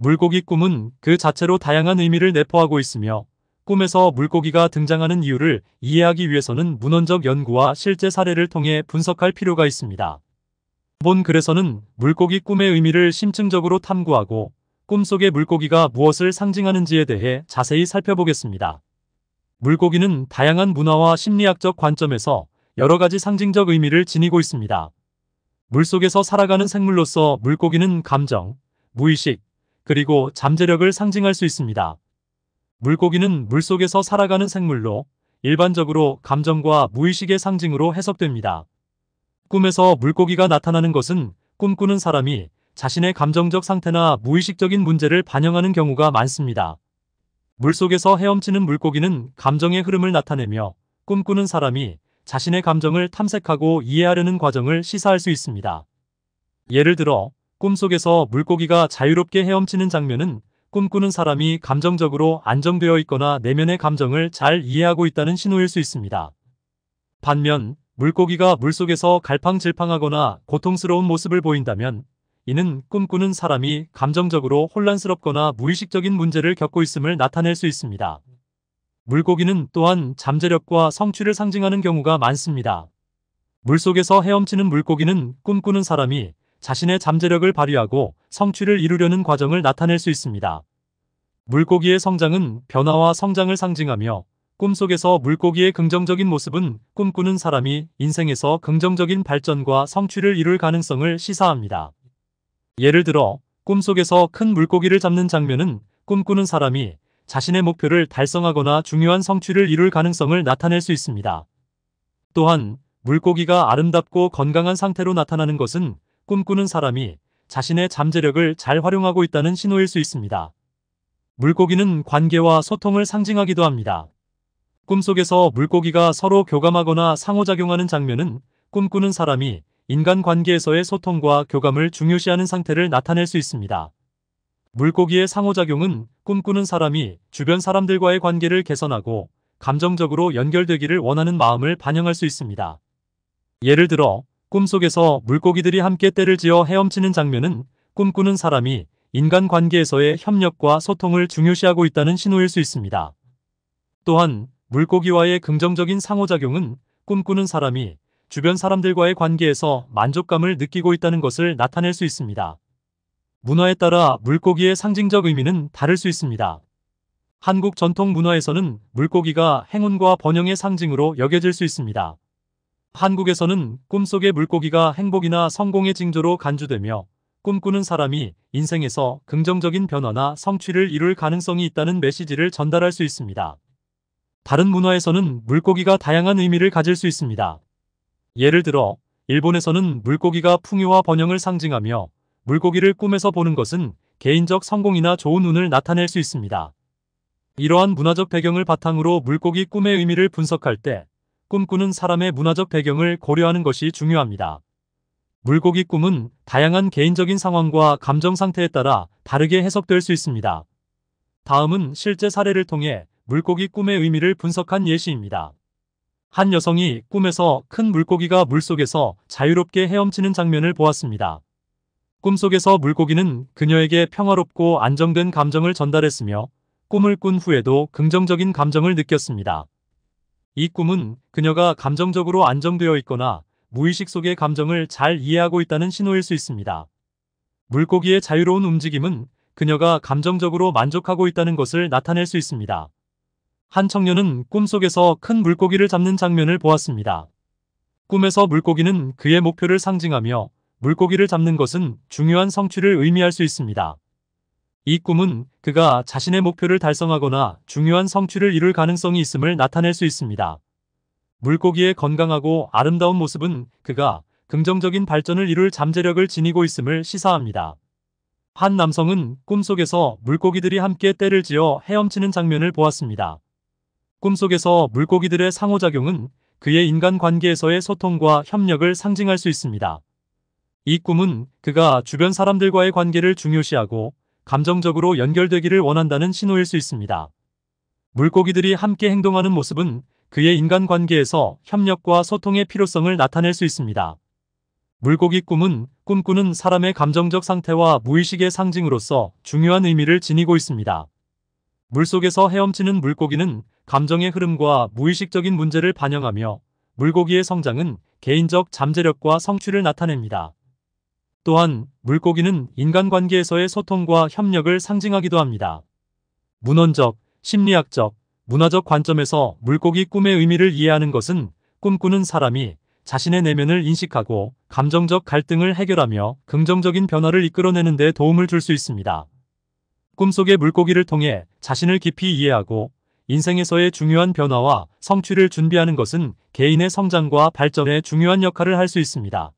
물고기 꿈은 그 자체로 다양한 의미를 내포하고 있으며 꿈에서 물고기가 등장하는 이유를 이해하기 위해서는 문헌적 연구와 실제 사례를 통해 분석할 필요가 있습니다. 본 글에서는 물고기 꿈의 의미를 심층적으로 탐구하고 꿈속의 물고기가 무엇을 상징하는지에 대해 자세히 살펴보겠습니다. 물고기는 다양한 문화와 심리학적 관점에서 여러 가지 상징적 의미를 지니고 있습니다. 물속에서 살아가는 생물로서 물고기는 감정, 무의식, 그리고 잠재력을 상징할 수 있습니다. 물고기는 물속에서 살아가는 생물로 일반적으로 감정과 무의식의 상징으로 해석됩니다. 꿈에서 물고기가 나타나는 것은 꿈꾸는 사람이 자신의 감정적 상태나 무의식적인 문제를 반영하는 경우가 많습니다. 물속에서 헤엄치는 물고기는 감정의 흐름을 나타내며 꿈꾸는 사람이 자신의 감정을 탐색하고 이해하려는 과정을 시사할 수 있습니다. 예를 들어 꿈속에서 물고기가 자유롭게 헤엄치는 장면은 꿈꾸는 사람이 감정적으로 안정되어 있거나 내면의 감정을 잘 이해하고 있다는 신호일 수 있습니다. 반면 물고기가 물속에서 갈팡질팡하거나 고통스러운 모습을 보인다면 이는 꿈꾸는 사람이 감정적으로 혼란스럽거나 무의식적인 문제를 겪고 있음을 나타낼 수 있습니다. 물고기는 또한 잠재력과 성취를 상징하는 경우가 많습니다. 물속에서 헤엄치는 물고기는 꿈꾸는 사람이 자신의 잠재력을 발휘하고 성취를 이루려는 과정을 나타낼 수 있습니다. 물고기의 성장은 변화와 성장을 상징하며 꿈속에서 물고기의 긍정적인 모습은 꿈꾸는 사람이 인생에서 긍정적인 발전과 성취를 이룰 가능성을 시사합니다. 예를 들어 꿈속에서 큰 물고기를 잡는 장면은 꿈꾸는 사람이 자신의 목표를 달성하거나 중요한 성취를 이룰 가능성을 나타낼 수 있습니다. 또한 물고기가 아름답고 건강한 상태로 나타나는 것은 꿈꾸는 사람이 자신의 잠재력을 잘 활용하고 있다는 신호일 수 있습니다. 물고기는 관계와 소통을 상징하기도 합니다. 꿈속에서 물고기가 서로 교감하거나 상호작용하는 장면은 꿈꾸는 사람이 인간관계에서의 소통과 교감을 중요시하는 상태를 나타낼 수 있습니다. 물고기의 상호작용은 꿈꾸는 사람이 주변 사람들과의 관계를 개선하고 감정적으로 연결되기를 원하는 마음을 반영할 수 있습니다. 예를 들어 꿈속에서 물고기들이 함께 때를 지어 헤엄치는 장면은 꿈꾸는 사람이 인간관계에서의 협력과 소통을 중요시하고 있다는 신호일 수 있습니다. 또한 물고기와의 긍정적인 상호작용은 꿈꾸는 사람이 주변 사람들과의 관계에서 만족감을 느끼고 있다는 것을 나타낼 수 있습니다. 문화에 따라 물고기의 상징적 의미는 다를 수 있습니다. 한국 전통 문화에서는 물고기가 행운과 번영의 상징으로 여겨질 수 있습니다. 한국에서는 꿈속의 물고기가 행복이나 성공의 징조로 간주되며 꿈꾸는 사람이 인생에서 긍정적인 변화나 성취를 이룰 가능성이 있다는 메시지를 전달할 수 있습니다. 다른 문화에서는 물고기가 다양한 의미를 가질 수 있습니다. 예를 들어 일본에서는 물고기가 풍요와 번영을 상징하며 물고기를 꿈에서 보는 것은 개인적 성공이나 좋은 운을 나타낼 수 있습니다. 이러한 문화적 배경을 바탕으로 물고기 꿈의 의미를 분석할 때 꿈꾸는 사람의 문화적 배경을 고려하는 것이 중요합니다. 물고기 꿈은 다양한 개인적인 상황과 감정 상태에 따라 다르게 해석될 수 있습니다. 다음은 실제 사례를 통해 물고기 꿈의 의미를 분석한 예시입니다. 한 여성이 꿈에서 큰 물고기가 물속에서 자유롭게 헤엄치는 장면을 보았습니다. 꿈속에서 물고기는 그녀에게 평화롭고 안정된 감정을 전달했으며 꿈을 꾼 후에도 긍정적인 감정을 느꼈습니다. 이 꿈은 그녀가 감정적으로 안정되어 있거나 무의식 속의 감정을 잘 이해하고 있다는 신호일 수 있습니다. 물고기의 자유로운 움직임은 그녀가 감정적으로 만족하고 있다는 것을 나타낼 수 있습니다. 한 청년은 꿈속에서 큰 물고기를 잡는 장면을 보았습니다. 꿈에서 물고기는 그의 목표를 상징하며 물고기를 잡는 것은 중요한 성취를 의미할 수 있습니다. 이 꿈은 그가 자신의 목표를 달성하거나 중요한 성취를 이룰 가능성이 있음을 나타낼 수 있습니다. 물고기의 건강하고 아름다운 모습은 그가 긍정적인 발전을 이룰 잠재력을 지니고 있음을 시사합니다. 한 남성은 꿈속에서 물고기들이 함께 때를 지어 헤엄치는 장면을 보았습니다. 꿈속에서 물고기들의 상호작용은 그의 인간관계에서의 소통과 협력을 상징할 수 있습니다. 이 꿈은 그가 주변 사람들과의 관계를 중요시하고 감정적으로 연결되기를 원한다는 신호일 수 있습니다. 물고기들이 함께 행동하는 모습은 그의 인간관계에서 협력과 소통의 필요성을 나타낼 수 있습니다. 물고기 꿈은 꿈꾸는 사람의 감정적 상태와 무의식의 상징으로서 중요한 의미를 지니고 있습니다. 물속에서 헤엄치는 물고기는 감정의 흐름과 무의식적인 문제를 반영하며 물고기의 성장은 개인적 잠재력과 성취를 나타냅니다. 또한 물고기는 인간관계에서의 소통과 협력을 상징하기도 합니다. 문헌적, 심리학적, 문화적 관점에서 물고기 꿈의 의미를 이해하는 것은 꿈꾸는 사람이 자신의 내면을 인식하고 감정적 갈등을 해결하며 긍정적인 변화를 이끌어내는 데 도움을 줄 수 있습니다. 꿈속의 물고기를 통해 자신을 깊이 이해하고 인생에서의 중요한 변화와 성취를 준비하는 것은 개인의 성장과 발전에 중요한 역할을 할 수 있습니다.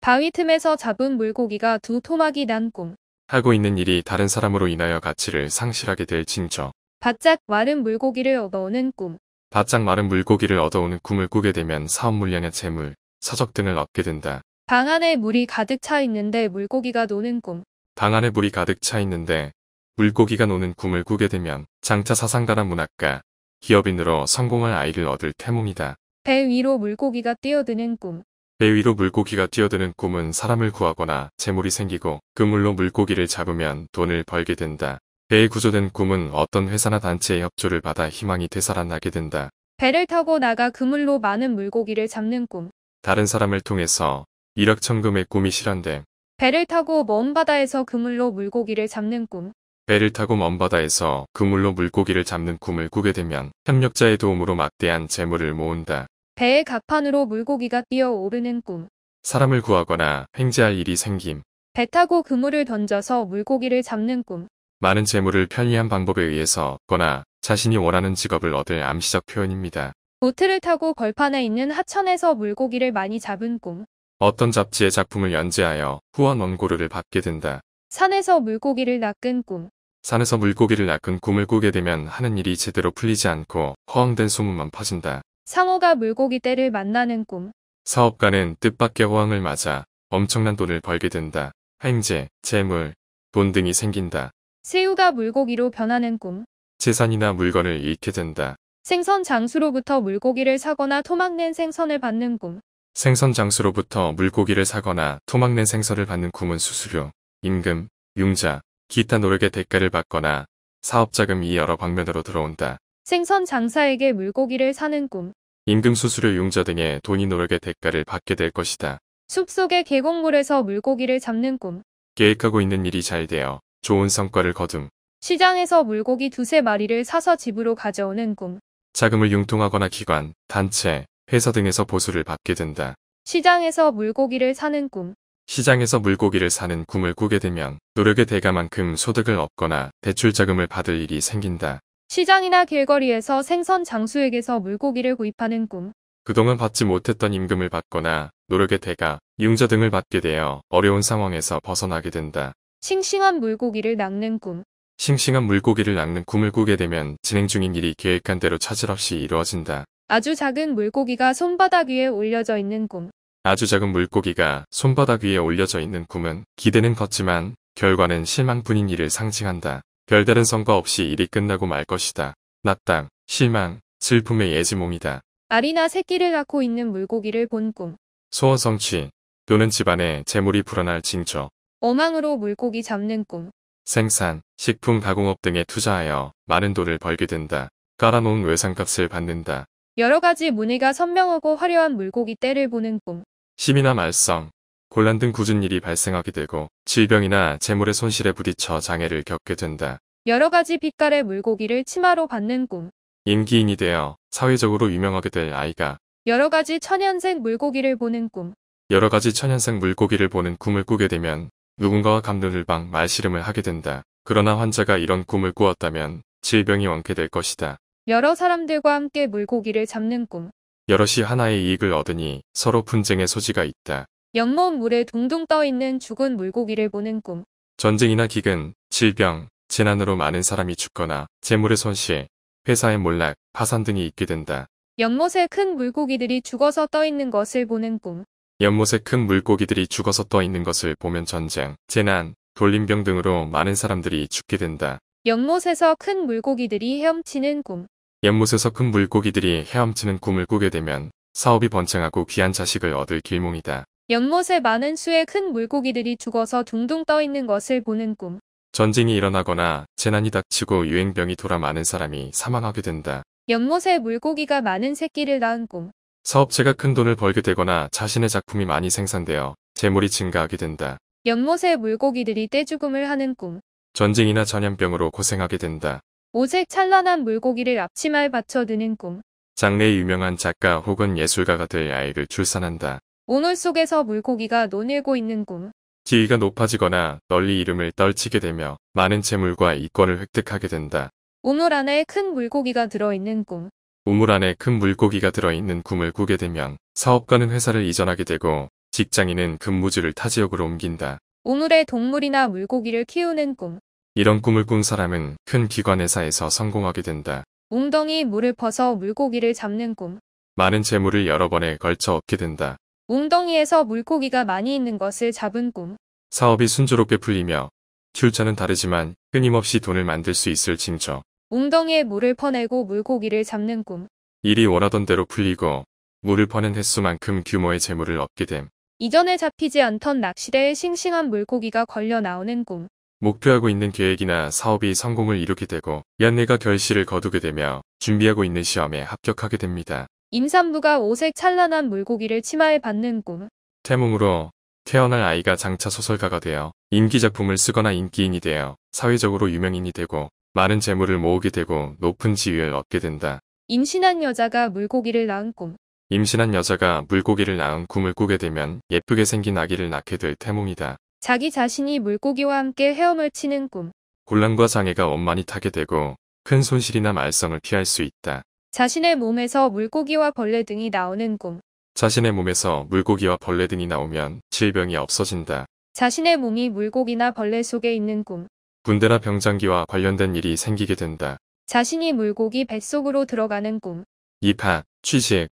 바위 틈에서 잡은 물고기가 두 토막이 난 꿈. 하고 있는 일이 다른 사람으로 인하여 가치를 상실하게 될 징조. 바짝 마른 물고기를 얻어오는 꿈. 바짝 마른 물고기를 얻어오는 꿈을 꾸게 되면 사업 물량의 재물, 사적 등을 얻게 된다. 방 안에 물이 가득 차 있는데 물고기가 노는 꿈. 방 안에 물이 가득 차 있는데 물고기가 노는 꿈을 꾸게 되면 장차 사상가나 문학가, 기업인으로 성공할 아이를 얻을 태몽이다. 배 위로 물고기가 뛰어드는 꿈. 배 위로 물고기가 뛰어드는 꿈은 사람을 구하거나 재물이 생기고 그물로 물고기를 잡으면 돈을 벌게 된다. 배의 구조된 꿈은 어떤 회사나 단체의 협조를 받아 희망이 되살아나게 된다. 배를 타고 나가 그물로 많은 물고기를 잡는 꿈. 다른 사람을 통해서 일확천금의 꿈이 실현됨. 배를 타고 먼 바다에서 그물로 물고기를 잡는 꿈. 배를 타고 먼 바다에서 그물로 물고기를 잡는 꿈을 꾸게 되면 협력자의 도움으로 막대한 재물을 모은다. 배의 갑판으로 물고기가 뛰어오르는 꿈. 사람을 구하거나 횡재할 일이 생김. 배 타고 그물을 던져서 물고기를 잡는 꿈. 많은 재물을 편리한 방법에 의해서 얻 거나 자신이 원하는 직업을 얻을 암시적 표현입니다. 보트를 타고 벌판에 있는 하천에서 물고기를 많이 잡은 꿈. 어떤 잡지의 작품을 연재하여 후원 원고료를 받게 된다. 산에서 물고기를 낚은 꿈. 산에서 물고기를 낚은 꿈을 꾸게 되면 하는 일이 제대로 풀리지 않고 허황된 소문만 퍼진다. 상어가 물고기 떼를 만나는 꿈. 사업가는 뜻밖의 호황을 맞아 엄청난 돈을 벌게 된다. 행재, 재물, 돈 등이 생긴다. 새우가 물고기로 변하는 꿈. 재산이나 물건을 잃게 된다. 생선 장수로부터 물고기를 사거나 토막낸 생선을 받는 꿈. 생선 장수로부터 물고기를 사거나 토막낸 생선을 받는 꿈은 수수료, 임금, 융자, 기타 노력의 대가를 받거나 사업자금이 여러 방면으로 들어온다. 생선 장사에게 물고기를 사는 꿈. 임금수수료 용자 등의 돈이 노력의 대가를 받게 될 것이다. 숲속의 계곡물에서 물고기를 잡는 꿈. 계획하고 있는 일이 잘 되어 좋은 성과를 거둠. 시장에서 물고기 두세 마리를 사서 집으로 가져오는 꿈. 자금을 융통하거나 기관, 단체, 회사 등에서 보수를 받게 된다. 시장에서 물고기를 사는 꿈. 시장에서 물고기를 사는 꿈을 꾸게 되면 노력의 대가만큼 소득을 얻거나 대출 자금을 받을 일이 생긴다. 시장이나 길거리에서 생선 장수에게서 물고기를 구입하는 꿈. 그동안 받지 못했던 임금을 받거나 노력의 대가, 이용자 등을 받게 되어 어려운 상황에서 벗어나게 된다. 싱싱한 물고기를 낚는 꿈. 싱싱한 물고기를 낚는 꿈을 꾸게 되면 진행 중인 일이 계획한 대로 차질 없이 이루어진다. 아주 작은 물고기가 손바닥 위에 올려져 있는 꿈. 아주 작은 물고기가 손바닥 위에 올려져 있는 꿈은 기대는 컸지만 결과는 실망뿐인 일을 상징한다. 별다른 성과 없이 일이 끝나고 말 것이다. 낙당 실망, 슬픔의 예지몽이다. 알이나 새끼를 낳고 있는 물고기를 본 꿈. 소원 성취, 또는 집안에 재물이 불어날 징조. 어망으로 물고기 잡는 꿈. 생산, 식품 가공업 등에 투자하여 많은 돈을 벌게 된다. 깔아놓은 외상값을 받는다. 여러 가지 무늬가 선명하고 화려한 물고기 떼를 보는 꿈. 시이나 말썽, 곤란 등 굳은 일이 발생하게 되고 질병이나 재물의 손실에 부딪혀 장애를 겪게 된다. 여러 가지 빛깔의 물고기를 치마로 받는 꿈. 임기인이 되어 사회적으로 유명하게 될 아이가 여러 가지 천연색 물고기를 보는 꿈. 여러 가지 천연색 물고기를 보는 꿈을 꾸게 되면 누군가와 감론을방 말씨름을 하게 된다. 그러나 환자가 이런 꿈을 꾸었다면 질병이 완쾌될 것이다. 여러 사람들과 함께 물고기를 잡는 꿈. 여럿이 하나의 이익을 얻으니 서로 분쟁의 소지가 있다. 연못 물에 둥둥 떠있는 죽은 물고기를 보는 꿈. 전쟁이나 기근, 질병, 재난으로 많은 사람이 죽거나 재물의 손실, 회사의 몰락, 파산 등이 있게 된다. 연못에 큰 물고기들이 죽어서 떠있는 것을 보는 꿈. 연못에 큰 물고기들이 죽어서 떠있는 것을 보면 전쟁, 재난, 돌림병 등으로 많은 사람들이 죽게 된다. 연못에서 큰 물고기들이 헤엄치는 꿈. 연못에서 큰 물고기들이 헤엄치는 꿈을 꾸게 되면 사업이 번창하고 귀한 자식을 얻을 길몽이다. 연못에 많은 수의 큰 물고기들이 죽어서 둥둥 떠있는 것을 보는 꿈. 전쟁이 일어나거나 재난이 닥치고 유행병이 돌아 많은 사람이 사망하게 된다. 연못에 물고기가 많은 새끼를 낳은 꿈. 사업체가 큰 돈을 벌게 되거나 자신의 작품이 많이 생산되어 재물이 증가하게 된다. 연못에 물고기들이 떼죽음을 하는 꿈. 전쟁이나 전염병으로 고생하게 된다. 오색 찬란한 물고기를 앞치마에 받쳐드는 꿈. 장래에 유명한 작가 혹은 예술가가 될 아이를 출산한다. 오늘 속에서 물고기가 논일고 있는 꿈. 지위가 높아지거나 널리 이름을 떨치게 되며 많은 재물과 이권을 획득하게 된다. 우물 안에 큰 물고기가 들어있는 꿈. 우물 안에 큰 물고기가 들어있는 꿈을 꾸게 되면 사업가는 회사를 이전하게 되고 직장인은 근무지를 타 지역으로 옮긴다. 우물에 동물이나 물고기를 키우는 꿈. 이런 꿈을 꾼 사람은 큰 기관회사에서 성공하게 된다. 웅덩이 물을 퍼서 물고기를 잡는 꿈. 많은 재물을 여러 번에 걸쳐 얻게 된다. 웅덩이에서 물고기가 많이 있는 것을 잡은 꿈. 사업이 순조롭게 풀리며 출처는 다르지만 끊임없이 돈을 만들 수 있을 징조. 웅덩이에 물을 퍼내고 물고기를 잡는 꿈. 일이 원하던 대로 풀리고 물을 퍼낸 횟수만큼 규모의 재물을 얻게 됨. 이전에 잡히지 않던 낚시대에 싱싱한 물고기가 걸려 나오는 꿈. 목표하고 있는 계획이나 사업이 성공을 이루게 되고 연내가 결실을 거두게 되며 준비하고 있는 시험에 합격하게 됩니다. 임산부가 오색 찬란한 물고기를 치마에 받는 꿈. 태몽으로 태어날 아이가 장차 소설가가 되어 인기작품을 쓰거나 인기인이 되어 사회적으로 유명인이 되고 많은 재물을 모으게 되고 높은 지위를 얻게 된다. 임신한 여자가 물고기를 낳은 꿈. 임신한 여자가 물고기를 낳은 꿈을 꾸게 되면 예쁘게 생긴 아기를 낳게 될 태몽이다. 자기 자신이 물고기와 함께 헤엄을 치는 꿈. 곤란과 장애가 원만히 타게 되고 큰 손실이나 말썽을 피할 수 있다. 자신의 몸에서 물고기와 벌레 등이 나오는 꿈. 자신의 몸에서 물고기와 벌레 등이 나오면 질병이 없어진다. 자신의 몸이 물고기나 벌레 속에 있는 꿈. 군대나 병장기와 관련된 일이 생기게 된다. 자신이 물고기 뱃속으로 들어가는 꿈. 입학, 취직,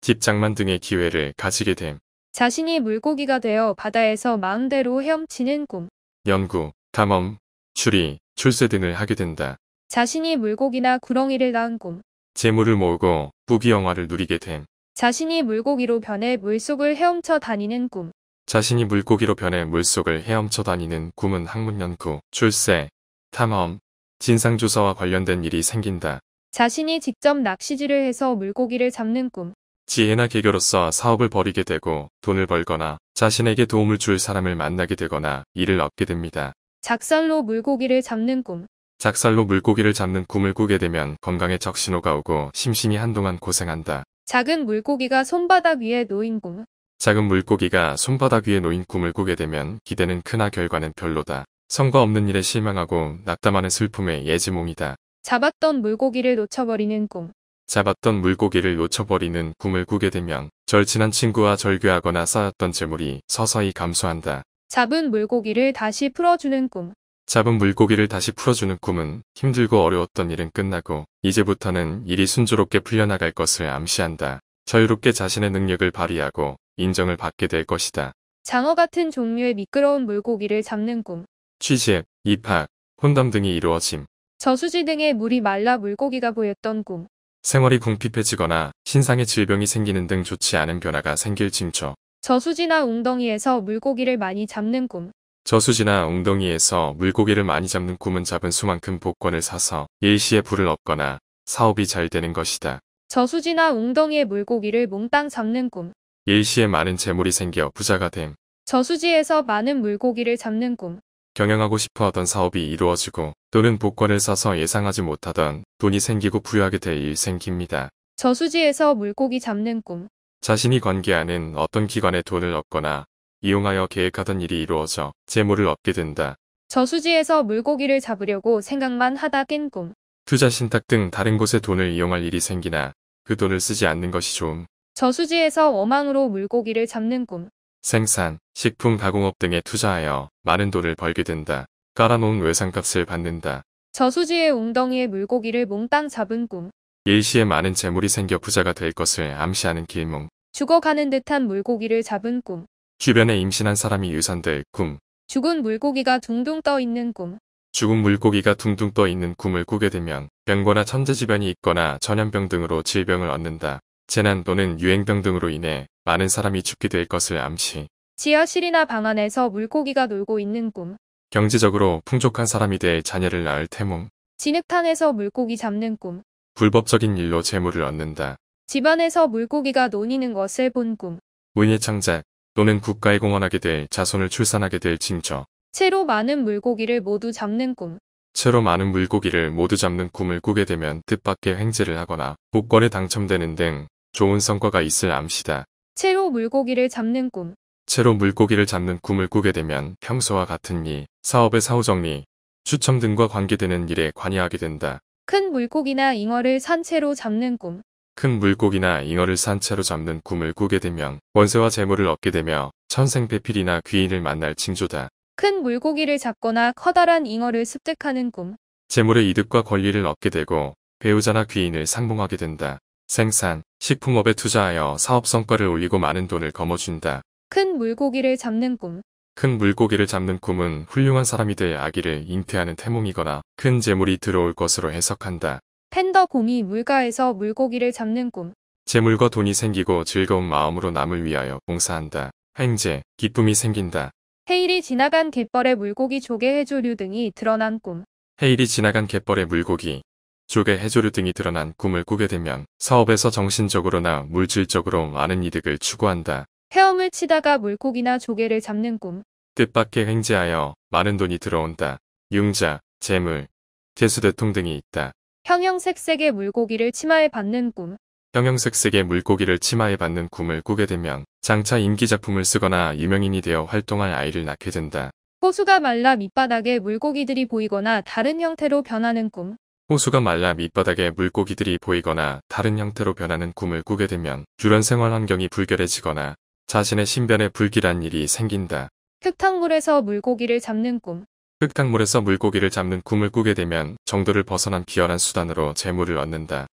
집장만 등의 기회를 가지게 됨. 자신이 물고기가 되어 바다에서 마음대로 헤엄치는 꿈. 연구, 탐험, 추리, 출세 등을 하게 된다. 자신이 물고기나 구렁이를 낳은 꿈. 재물을 모으고 부귀영화를 누리게 됨. 자신이 물고기로 변해 물속을 헤엄쳐 다니는 꿈. 자신이 물고기로 변해 물속을 헤엄쳐 다니는 꿈은 학문연구, 출세, 탐험, 진상조사와 관련된 일이 생긴다. 자신이 직접 낚시질을 해서 물고기를 잡는 꿈. 지혜나 개교로서 사업을 벌이게 되고 돈을 벌거나 자신에게 도움을 줄 사람을 만나게 되거나 일을 얻게 됩니다. 작살로 물고기를 잡는 꿈. 작살로 물고기를 잡는 꿈을 꾸게 되면 건강에 적신호가 오고 심신이 한동안 고생한다. 작은 물고기가 손바닥 위에 놓인 꿈. 작은 물고기가 손바닥 위에 놓인 꿈을 꾸게 되면 기대는 크나 결과는 별로다. 성과 없는 일에 실망하고 낙담하는 슬픔의 예지몽이다. 잡았던 물고기를 놓쳐버리는 꿈. 잡았던 물고기를 놓쳐버리는 꿈을 꾸게 되면 절친한 친구와 절교하거나 쌓였던 재물이 서서히 감소한다. 잡은 물고기를 다시 풀어주는 꿈. 잡은 물고기를 다시 풀어주는 꿈은 힘들고 어려웠던 일은 끝나고 이제부터는 일이 순조롭게 풀려나갈 것을 암시한다. 자유롭게 자신의 능력을 발휘하고 인정을 받게 될 것이다. 장어 같은 종류의 미끄러운 물고기를 잡는 꿈. 취재, 입학, 혼담 등이 이루어짐. 저수지 등의 물이 말라 물고기가 보였던 꿈. 생활이 궁핍해지거나 신상의 질병이 생기는 등 좋지 않은 변화가 생길 징조. 저수지나 웅덩이에서 물고기를 많이 잡는 꿈. 저수지나 웅덩이에서 물고기를 많이 잡는 꿈은 잡은 수만큼 복권을 사서 일시에 불을 얻거나 사업이 잘 되는 것이다. 저수지나 웅덩이에 물고기를 몽땅 잡는 꿈. 일시에 많은 재물이 생겨 부자가 됨. 저수지에서 많은 물고기를 잡는 꿈. 경영하고 싶어 하던 사업이 이루어지고 또는 복권을 사서 예상하지 못하던 돈이 생기고 부유하게 될 일 생깁니다. 저수지에서 물고기 잡는 꿈. 자신이 관계하는 어떤 기관에 돈을 얻거나 이용하여 계획하던 일이 이루어져 재물을 얻게 된다. 저수지에서 물고기를 잡으려고 생각만 하다 깬 꿈. 투자 신탁 등 다른 곳에 돈을 이용할 일이 생기나 그 돈을 쓰지 않는 것이 좋음. 저수지에서 어망으로 물고기를 잡는 꿈. 생산, 식품 가공업 등에 투자하여 많은 돈을 벌게 된다. 깔아놓은 외상값을 받는다. 저수지의 웅덩이에 물고기를 몽땅 잡은 꿈. 일시에 많은 재물이 생겨 부자가 될 것을 암시하는 길몽. 죽어가는 듯한 물고기를 잡은 꿈. 주변에 임신한 사람이 유산될 꿈. 죽은 물고기가 둥둥 떠 있는 꿈. 죽은 물고기가 둥둥 떠 있는 꿈을 꾸게 되면 병거나 천재지변이 있거나 전염병 등으로 질병을 얻는다. 재난 또는 유행병 등으로 인해 많은 사람이 죽게 될 것을 암시. 지하실이나 방 안에서 물고기가 놀고 있는 꿈. 경제적으로 풍족한 사람이 될 자녀를 낳을 태몽. 진흙탕에서 물고기 잡는 꿈. 불법적인 일로 재물을 얻는다. 집안에서 물고기가 노니는 것을 본 꿈. 문예 창작, 또는 국가에 공헌하게 될 자손을 출산하게 될 징조. 채로 많은 물고기를 모두 잡는 꿈. 채로 많은 물고기를 모두 잡는 꿈을 꾸게 되면 뜻밖의 횡재를 하거나 복권에 당첨되는 등 좋은 성과가 있을 암시다. 채로 물고기를 잡는 꿈. 채로 물고기를 잡는 꿈을 꾸게 되면 평소와 같은 일, 사업의 사후정리, 추첨 등과 관계되는 일에 관여하게 된다. 큰 물고기나 잉어를 산채로 잡는 꿈. 큰 물고기나 잉어를 산채로 잡는 꿈을 꾸게 되면 원세와 재물을 얻게 되며 천생배필이나 귀인을 만날 징조다. 큰 물고기를 잡거나 커다란 잉어를 습득하는 꿈. 재물의 이득과 권리를 얻게 되고 배우자나 귀인을 상봉하게 된다. 생산, 식품업에 투자하여 사업 성과를 올리고 많은 돈을 거머쥔다. 큰 물고기를 잡는 꿈. 큰 물고기를 잡는 꿈은 훌륭한 사람이 될 아기를 잉태하는 태몽이거나 큰 재물이 들어올 것으로 해석한다. 팬더 곰이 물가에서 물고기를 잡는 꿈. 재물과 돈이 생기고 즐거운 마음으로 남을 위하여 봉사한다. 행제, 기쁨이 생긴다. 헤일이 지나간 갯벌에 물고기 조개 해조류 등이 드러난 꿈. 헤일이 지나간 갯벌에 물고기, 조개 해조류 등이 드러난 꿈을 꾸게 되면 사업에서 정신적으로나 물질적으로 많은 이득을 추구한다. 헤엄을 치다가 물고기나 조개를 잡는 꿈. 뜻밖의 횡재하여 많은 돈이 들어온다. 융자, 재물, 대수대통 등이 있다. 형형색색의 물고기를 치마에 받는 꿈. 형형색색의 물고기를 치마에 받는 꿈을 꾸게 되면 장차 인기 작품을 쓰거나 유명인이 되어 활동할 아이를 낳게 된다. 호수가 말라 밑바닥에 물고기들이 보이거나 다른 형태로 변하는 꿈. 호수가 말라 밑바닥에 물고기들이 보이거나 다른 형태로 변하는 꿈을 꾸게 되면 주변 생활 환경이 불결해지거나 자신의 신변에 불길한 일이 생긴다. 흙탕물에서 물고기를 잡는 꿈. 흙탕물에서 물고기를 잡는 꿈을 꾸게 되면 정도를 벗어난 비열한 수단으로 재물을 얻는다.